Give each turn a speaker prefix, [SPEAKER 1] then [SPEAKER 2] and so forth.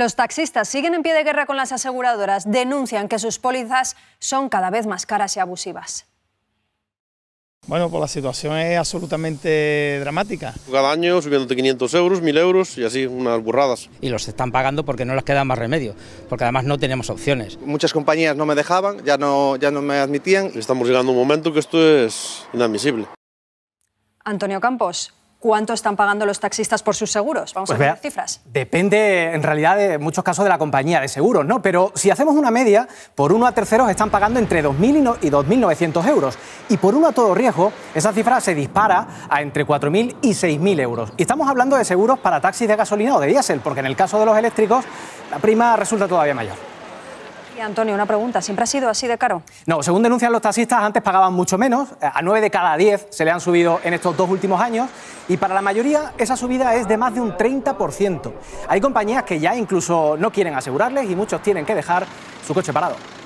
[SPEAKER 1] Los taxistas siguen en pie de guerra con las aseguradoras, denuncian que sus pólizas son cada vez más caras y abusivas.
[SPEAKER 2] Bueno, pues la situación es absolutamente dramática.
[SPEAKER 3] Cada año subiéndote 500 euros, 1000 euros y así unas burradas.
[SPEAKER 4] Y los están pagando porque no les queda más remedio, porque además no tenemos opciones.
[SPEAKER 3] Muchas compañías no me dejaban, ya no, ya no me admitían. Estamos llegando a un momento que esto es inadmisible.
[SPEAKER 1] Antonio Campos, cuánto están pagando los taxistas por sus seguros. Vamos pues a ver las cifras.
[SPEAKER 3] Depende, en
[SPEAKER 5] realidad, de, en muchos casos de la compañía de seguros, ¿no? Pero si hacemos una media, por uno a terceros están pagando entre 2.000 y, y 2.900 euros. Y por uno a todo riesgo, esa cifra se dispara a entre 4.000 y 6.000 euros. Y estamos hablando de seguros para taxis de gasolina o de diésel, porque en el caso de los eléctricos, la prima resulta todavía mayor.
[SPEAKER 1] Antonio, una pregunta. ¿Siempre ha sido así de caro?
[SPEAKER 5] No, según denuncian los taxistas, antes pagaban mucho menos. Eh, a 9 de cada 10 se le han subido en estos dos últimos años. Y para la mayoría, esa subida es de más de un 30%. Hay compañías que ya incluso no quieren asegurarles y muchos tienen que dejar su coche parado.